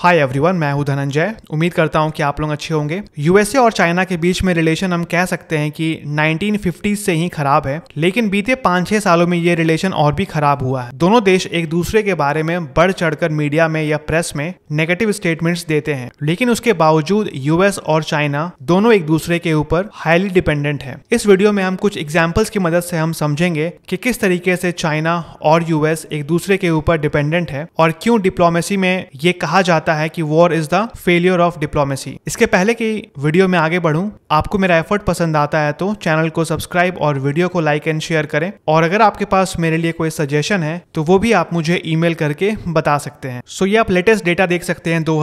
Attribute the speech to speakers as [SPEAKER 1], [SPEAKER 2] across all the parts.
[SPEAKER 1] hi everyone मैं हूं धनंजय उम्मीद करता हूं कि आप लोग अच्छे होंगे यूएसए और चाइना के बीच में रिलेशन हम कह सकते हैं कि 1950 से ही खराब है लेकिन बीते पाँच छह सालों में ये रिलेशन और भी खराब हुआ है दोनों देश एक दूसरे के बारे में बढ़ चढ़कर मीडिया में या प्रेस में नेगेटिव स्टेटमेंट्स देते हैं लेकिन उसके बावजूद यूएस और चाइना दोनों एक दूसरे के ऊपर हाईली डिपेंडेंट है इस वीडियो में हम कुछ एग्जाम्पल्स की मदद से हम समझेंगे कि किस तरीके से चाइना और यूएस एक दूसरे के ऊपर डिपेंडेंट है और क्यों डिप्लोमेसी में ये कहा जाता लगता है कि war is the failure of diplomacy इसके पहले की वीडियो में आगे बढ़ूं आपको मेरा एफर्ट पसंद आता है तो चैनल को सब्सक्राइब और वीडियो को लाइक एंड शेयर करें और अगर आपके पास मेरे लिए कोई सजेशन है तो वो भी आप मुझे ई करके बता सकते हैं सो so, ये आप लेटेस्ट डेटा देख सकते हैं दो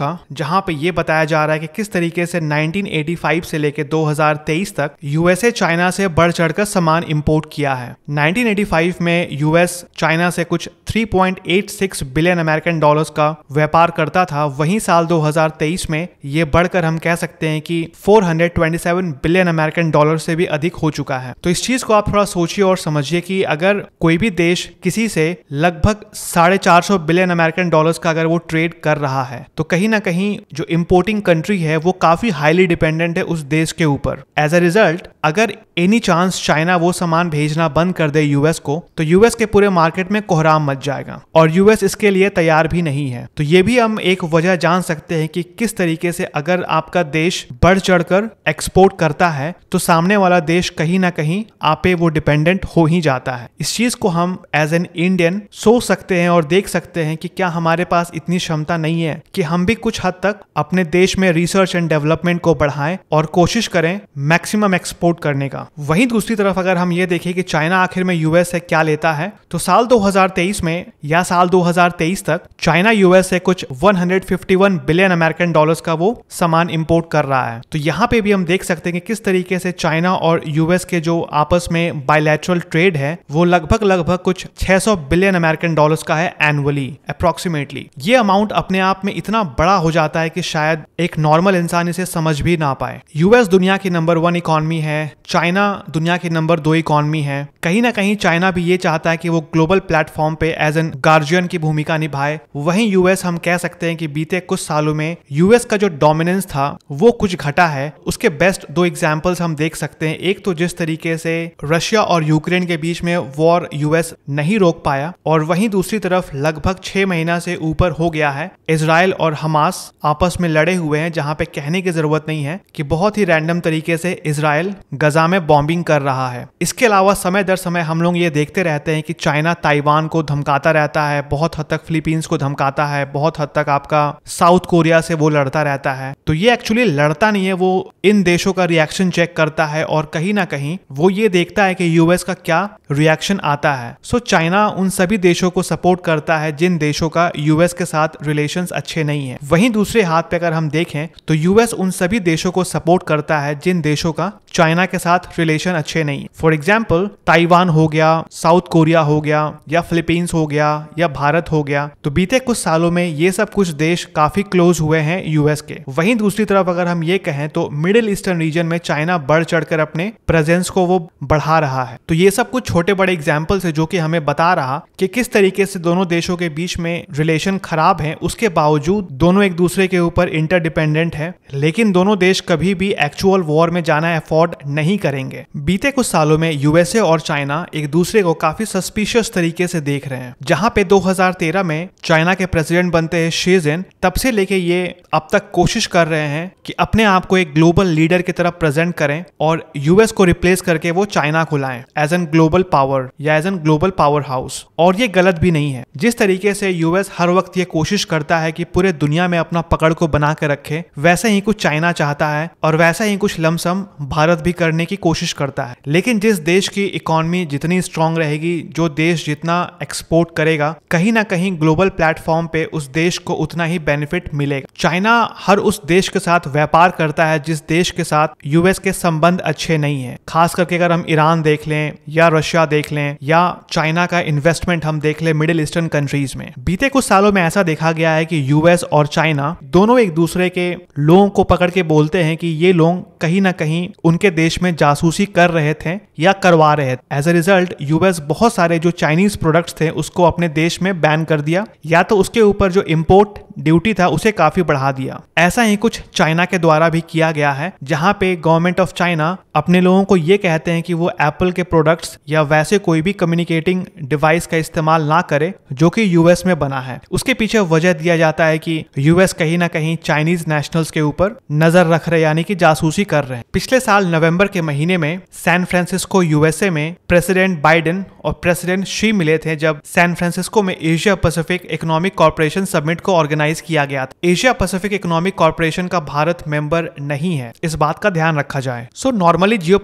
[SPEAKER 1] का जहाँ पे ये बताया जा रहा है कि किस तरीके से 1985 से लेकर 2023 तक यूएसए चाइना से बढ़ चढ़कर सामान इम्पोर्ट किया है 1985 में यूएस चाइना से कुछ 3.86 बिलियन अमेरिकन डॉलर्स का व्यापार पार करता था वहीं साल 2023 में ये बढ़कर हम कह सकते हैं कि 427 बिलियन अमेरिकन डॉलर से भी अधिक हो चुका है तो इस चीज को आप थोड़ा सोचिए और समझिए कि अगर कोई भी देश किसी से लगभग साढ़े चार सौ बिलियन अमेरिकन डॉलर का अगर वो ट्रेड कर रहा है तो कहीं ना कहीं जो इम्पोर्टिंग कंट्री है वो काफी हाईली डिपेंडेंट है उस देश के ऊपर एज अ रिजल्ट अगर एनी चांस चाइना वो सामान भेजना बंद कर दे यूएस को तो यूएस के पूरे मार्केट में कोहराम मच जाएगा और यूएस इसके लिए तैयार भी नहीं है तो ये भी यही हम एक वजह जान सकते हैं कि किस तरीके से अगर आपका देश बढ़ चढ़कर एक्सपोर्ट करता है तो सामने वाला देश कहीं ना कहीं पे वो डिपेंडेंट हो ही जाता है इस चीज को हम एज एन इंडियन सोच सकते हैं और देख सकते हैं कि क्या हमारे पास इतनी क्षमता नहीं है कि हम भी कुछ हद तक अपने देश में रिसर्च एंड डेवलपमेंट को बढ़ाएं और कोशिश करें मैक्सिमम एक्सपोर्ट करने का वहीं दूसरी तरफ अगर हम ये देखें कि चाइना आखिर में यूएस से क्या लेता है तो साल 2023 में या साल 2023 तक चाइना यूएस से कुछ 151 बिलियन अमेरिकन डॉलर्स का वो सामान इंपोर्ट कर रहा है तो यहाँ पे भी हम देख सकते हैं कि किस तरीके से चाइना और यूएस के जो आपस में बायलैचुरल ट्रेड है वो लगभग लगभग कुछ 600 बिलियन अमेरिकन डॉलर्स का है एनुअली अप्रोक्सीमेटली ये अमाउंट अपने आप में इतना बड़ा हो जाता है कि शायद एक नॉर्मल इंसान इसे समझ भी ना पाए यूएस दुनिया की नंबर वन इकोनॉमी है चाइना दुनिया की नंबर दो इकोनॉमी है कहीं ना कहीं चाइना भी ये चाहता है कि वो ग्लोबल प्लेटफॉर्म पे एज एन गार्जियन की भूमिका निभाए वहीं यूएस हम कह कह सकते हैं कि बीते कुछ सालों में यूएस का जो डोमिनेंस था वो कुछ घटा है उसके बेस्ट दो एग्जाम्पल्स हम देख सकते हैं एक तो जिस तरीके से रशिया और यूक्रेन के बीच में वॉर यूएस नहीं रोक पाया और वहीं दूसरी तरफ लगभग छह महीना से ऊपर हो गया है इसराइल और हमास आपस में लड़े हुए हैं जहां पे कहने की जरूरत नहीं है कि बहुत ही रैंडम तरीके से इसराइल गजा में बॉम्बिंग कर रहा है इसके अलावा समय दर समय हम लोग ये देखते रहते हैं कि चाइना ताइवान को धमकाता रहता है बहुत हद तक फिलीपींस को धमकाता है बहुत हद हद तक आपका साउथ कोरिया से वो लड़ता रहता है तो ये एक्चुअली लड़ता नहीं है वो इन देशों का रिएक्शन चेक करता है और कहीं ना कहीं वो ये देखता है कि यूएस का क्या रिएक्शन आता है सो चाइना उन सभी देशों को सपोर्ट करता है जिन देशों का यूएस के साथ रिलेशन अच्छे नहीं है वहीं दूसरे हाथ पे अगर हम देखें तो यूएस उन सभी देशों को सपोर्ट करता है जिन देशों का चाइना के साथ रिलेशन अच्छे नहीं फॉर एग्जाम्पल ताइवान हो गया साउथ कोरिया हो गया या फिलीपींस हो गया या भारत हो गया तो बीते कुछ सालों में ये सब कुछ देश काफी क्लोज हुए हैं यूएस के वहीं दूसरी तरफ अगर हम ये कहें तो मिडिल ईस्टर्न रीजन में चाइना बढ़ चढ़कर अपने प्रेजेंस को वो बढ़ा रहा है तो ये सब कुछ छोटे बड़े एग्जाम्पल है जो की हमें बता रहा कि किस तरीके से दोनों देशों के बीच में रिलेशन खराब है उसके बावजूद दोनों एक दूसरे के ऊपर इंटरडिपेंडेंट है लेकिन दोनों देश कभी भी एक्चुअल वॉर में जाना एफोर्ड नहीं करेंगे बीते कुछ सालों में यूएसए और चाइना एक दूसरे को काफी सस्पिशियस तरीके से देख रहे हैं जहाँ पे 2013 में चाइना के प्रेसिडेंट बनते करते हैं शेजेन तब से लेके ये अब तक कोशिश कर रहे हैं कि अपने आप को एक ग्लोबल लीडर की तरफ प्रेजेंट करें और यूएस को रिप्लेस करके वो चाइना को लाएं एज एन ग्लोबल पावर या as an global power house और ये गलत भी नहीं है जिस तरीके से यूएस हर वक्त ये कोशिश करता है कि पूरे दुनिया में अपना पकड़ को बना के रखे वैसे ही कुछ चाइना चाहता है और वैसा ही कुछ लमसम भारत भी करने की कोशिश करता है लेकिन जिस देश की इकोनॉमी जितनी स्ट्रांग रहेगी जो देश जितना एक्सपोर्ट करेगा कहीं ना कहीं ग्लोबल प्लेटफॉर्म पे उस देश देश को उतना ही बेनिफिट मिलेगा चाइना हर उस देश के साथ व्यापार करता है जिस देश के साथ यूएस के संबंध अच्छे नहीं है खास करके अगर हम ईरान देख लें या रशिया देख लें या चाइना का इन्वेस्टमेंट हम देख लें मिडिल ईस्टर्न कंट्रीज में बीते कुछ सालों में ऐसा देखा गया है कि यूएस और चाइना दोनों एक दूसरे के लोगों को पकड़ के बोलते हैं कि ये लोग कहीं ना कहीं उनके देश में जासूसी कर रहे थे या करवा रहे थे एज ए रिजल्ट यूएस बहुत सारे जो चाइनीज प्रोडक्ट्स थे उसको अपने देश में बैन कर दिया या तो उसके ऊपर जो इम्पोर्ट ड्यूटी था उसे काफी बढ़ा दिया ऐसा ही कुछ चाइना के द्वारा भी किया गया है जहाँ पे गवर्नमेंट ऑफ चाइना अपने लोगों को ये कहते हैं कि वो एप्पल के प्रोडक्ट्स या वैसे कोई भी कम्युनिकेटिंग डिवाइस का इस्तेमाल ना करे जो कि यूएस में बना है उसके पीछे वजह दिया जाता है कि यूएस कहीं ना कहीं चाइनीज नेशनल्स के ऊपर नजर रख रहे यानी कि जासूसी कर रहे हैं पिछले साल नवंबर के महीने में सैन फ्रांसिस्को यूएसए में प्रेसिडेंट बाइडेन और प्रेसिडेंट शी मिले थे जब सैन फ्रांसिस्को में एशिया पैसिफिक इकोनॉमिक कॉरपोरेशन सब समिट को ऑर्गेनाइज किया गया था एशिया पैसिफिक इकोनॉमिक कॉर्पोरेशन का भारत मेंबर नहीं है इस बात का ध्यान रखा जाए सो नॉर्मली जियो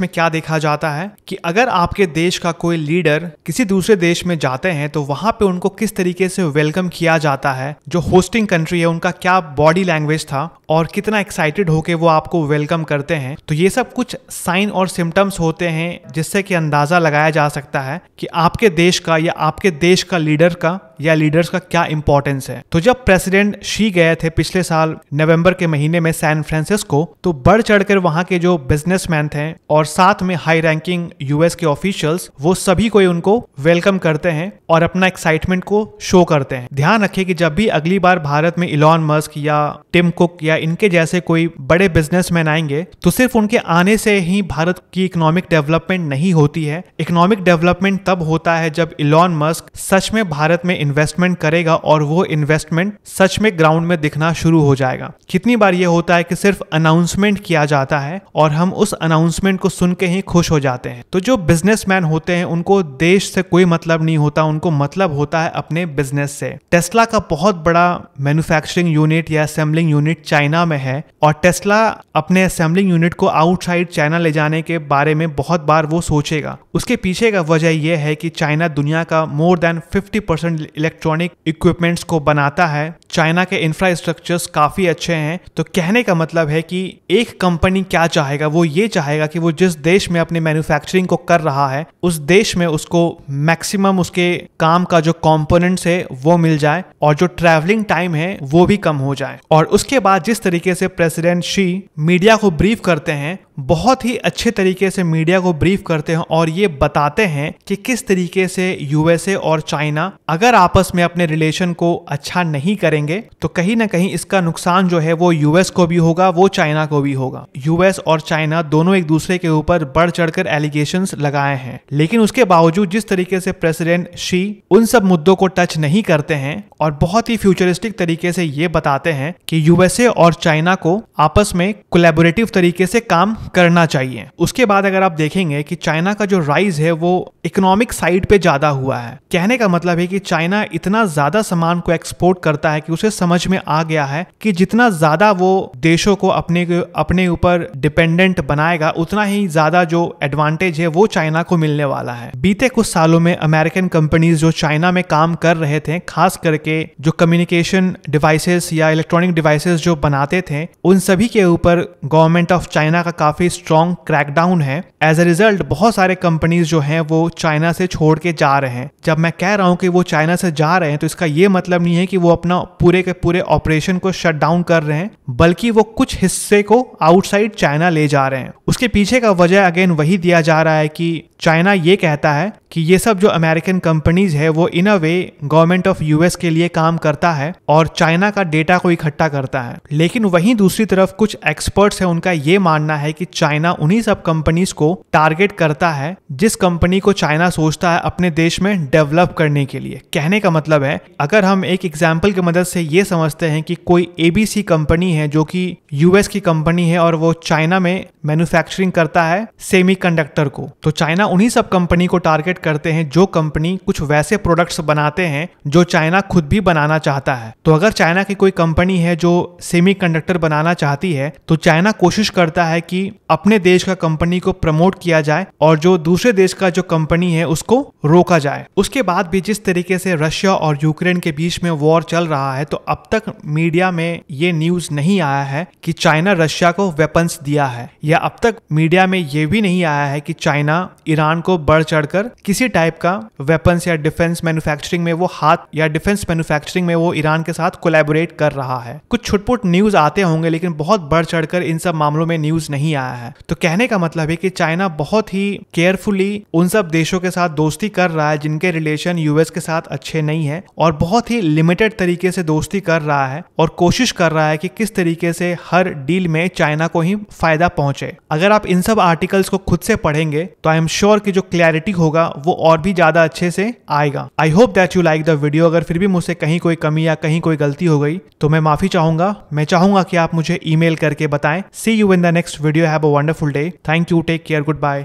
[SPEAKER 1] में क्या देखा जाता है कि अगर आपके देश का कोई लीडर किसी दूसरे देश में जाते हैं तो वहां पे उनको किस तरीके से वेलकम किया जाता है जो होस्टिंग कंट्री है उनका क्या बॉडी लैंग्वेज था और कितना एक्साइटेड होके वो आपको वेलकम करते हैं तो ये सब कुछ साइन और सिम्टम्स होते हैं जिससे कि अंदाजा लगाया जा सकता है कि आपके देश का या आपके देश का लीडर का या लीडर्स का क्या इंपॉर्टेंस है तो जब प्रेसिडेंट शी गए थे पिछले साल नवंबर के महीने में सैन फ्रांसिस्को तो बढ़ चढ़कर वहां के जो बिजनेसमैन थे और साथ में हाई रैंकिंग यूएस के ऑफिशियल्स वो सभी को उनको वेलकम करते हैं और अपना एक्साइटमेंट को शो करते हैं ध्यान रखें कि जब भी अगली बार भारत में इलॉन मस्क या टिम कुक या इनके जैसे कोई बड़े बिजनेसमैन आएंगे तो सिर्फ उनके आने से ही भारत की इकोनॉमिक डेवलपमेंट नहीं होती है इकोनॉमिक डेवलपमेंट तब होता है जब इलॉन मस्क सच में भारत में इन्वेस्टमेंट करेगा और वो इन्वेस्टमेंट सच में ग्राउंड में दिखना शुरू हो जाएगा कितनी बार ये होता है कि सिर्फ अनाउंसमेंट किया जाता है और हम उस अनाउंसमेंट को सुन के ही खुश हो जाते हैं तो जो बिजनेस होते हैं उनको देश से कोई मतलब नहीं होता उनको मतलब होता है अपने बिजनेस से टेस्ला का बहुत बड़ा मैन्युफैक्चरिंग यूनिट या असेंबलिंग यूनिट चाइना में है और टेस्ला अपने असेंबलिंग यूनिट को आउटसाइड चाइना ले जाने के बारे में बहुत बार वो सोचेगा उसके पीछे का वजह यह है कि चाइना दुनिया का more than 50 percent electronic equipments को बनाता है चाइना के इंफ्रास्ट्रक्चर्स काफ़ी अच्छे हैं तो कहने का मतलब है कि एक कंपनी क्या चाहेगा वो ये चाहेगा कि वो जिस देश में अपनी मैन्युफैक्चरिंग को कर रहा है उस देश में उसको मैक्सिमम उसके काम का जो कॉम्पोनेंट्स है वो मिल जाए और जो ट्रैवलिंग टाइम है वो भी कम हो जाए और उसके बाद जिस तरीके से प्रेसिडेंट शी मीडिया को ब्रीफ करते हैं बहुत ही अच्छे तरीके से मीडिया को ब्रीफ करते हैं और ये बताते हैं कि किस तरीके से यूएसए और चाइना अगर आपस में अपने रिलेशन को अच्छा नहीं करेंगे तो कहीं ना कहीं इसका नुकसान जो है वो यूएस को भी होगा वो चाइना को भी होगा यूएस और चाइना दोनों एक दूसरे के ऊपर बढ़ चढ़कर एलिगेशन लगाए हैं लेकिन उसके बावजूद जिस तरीके से प्रेसिडेंट शी उन सब मुद्दों को टच नहीं करते हैं और बहुत ही फ्यूचरिस्टिक तरीके से ये बताते हैं कि यूएसए और चाइना को आपस में कोलेबोरेटिव तरीके से काम करना चाहिए उसके बाद अगर आप देखेंगे कि चाइना का जो राइज है वो इकोनॉमिक साइड पे ज्यादा हुआ है कहने का मतलब है कि चाइना इतना ज्यादा सामान को एक्सपोर्ट करता है कि उसे समझ में आ गया है कि जितना ज्यादा वो देशों को अपने अपने ऊपर डिपेंडेंट बनाएगा उतना ही ज्यादा जो एडवांटेज है वो चाइना को मिलने वाला है बीते कुछ सालों में अमेरिकन कंपनीज जो चाइना में काम कर रहे थे खास करके जो कम्युनिकेशन डिवाइसेस या इलेक्ट्रॉनिक डिवाइसेस जो बनाते थे उन सभी के ऊपर गवर्नमेंट ऑफ चाइना का काफी काफ़ी स्ट्रॉन्ग क्रैकडाउन है एज ए रिजल्ट बहुत सारे कंपनीज जो हैं वो चाइना से छोड़ के जा रहे हैं जब मैं कह रहा हूँ कि वो चाइना से जा रहे हैं तो इसका ये मतलब नहीं है कि वो अपना पूरे के पूरे ऑपरेशन को शट डाउन कर रहे हैं बल्कि वो कुछ हिस्से को आउटसाइड चाइना ले जा रहे हैं उसके पीछे का वजह अगेन वही दिया जा रहा है कि चाइना ये कहता है कि ये सब जो अमेरिकन कंपनीज है वो in a way government of US के लिए काम करता है और चाइना का डेटा को इकट्ठा करता है लेकिन वहीं दूसरी तरफ कुछ एक्सपर्ट्स हैं उनका ये मानना है कि चाइना उन्हीं सब कंपनीज को टारगेट करता है जिस कंपनी को चाइना सोचता है अपने देश में डेवलप करने के लिए कहने का मतलब है अगर हम एक एग्जाम्पल की मदद से ये समझते हैं कि कोई एबीसी कंपनी है जो कि यूएस की कंपनी है और वो चाइना में मैन्युफैक्चरिंग करता है सेमीकंडक्टर को तो चाइना उन्हीं सब कंपनी को टारगेट करते हैं जो कंपनी कुछ वैसे प्रोडक्ट्स बनाते हैं जो चाइना खुद भी बनाना चाहता है तो अगर चाइना की कोई कंपनी है जो सेमीकंडक्टर बनाना चाहती है तो चाइना कोशिश करता है कि अपने देश का कंपनी को प्रमोट किया जाए और जो दूसरे देश का जो कंपनी है उसको रोका जाए उसके बाद भी जिस तरीके से रशिया और यूक्रेन के बीच में वॉर चल रहा है तो अब तक मीडिया में ये न्यूज नहीं आया है कि चाइना रशिया को वेपन्स दिया है या या अब तक मीडिया में यह भी नहीं आया है कि चाइना ईरान को बढ़ चढ़कर किसी टाइप का वेपन्स या डिफेंस मैन्युफैक्चरिंग में वो हाथ या डिफेंस मैन्युफैक्चरिंग में वो ईरान के साथ कोलेबोरेट कर रहा है कुछ छुटपुट न्यूज आते होंगे लेकिन बहुत बढ़ चढ़कर इन सब मामलों में न्यूज नहीं आया है तो कहने का मतलब है कि चाइना बहुत ही केयरफुली उन सब देशों के साथ दोस्ती कर रहा है जिनके रिलेशन यूएस के साथ अच्छे नहीं है और बहुत ही लिमिटेड तरीके से दोस्ती कर रहा है और कोशिश कर रहा है कि किस तरीके से हर डील में चाइना को ही फायदा पहुंचे है अगर आप इन सब आर्टिकल्स को खुद से पढ़ेंगे तो आई एम श्योर कि जो क्लैरिटी होगा वो और भी ज्यादा अच्छे से आएगा I hope that you like the video अगर फिर भी मुझसे कहीं कोई कमी या कहीं कोई गलती हो गई तो मैं माफी चाहूंगा मैं चाहूंगा कि आप मुझे ईमेल करके बताएं see you in the next video have a wonderful day thank you take care good bye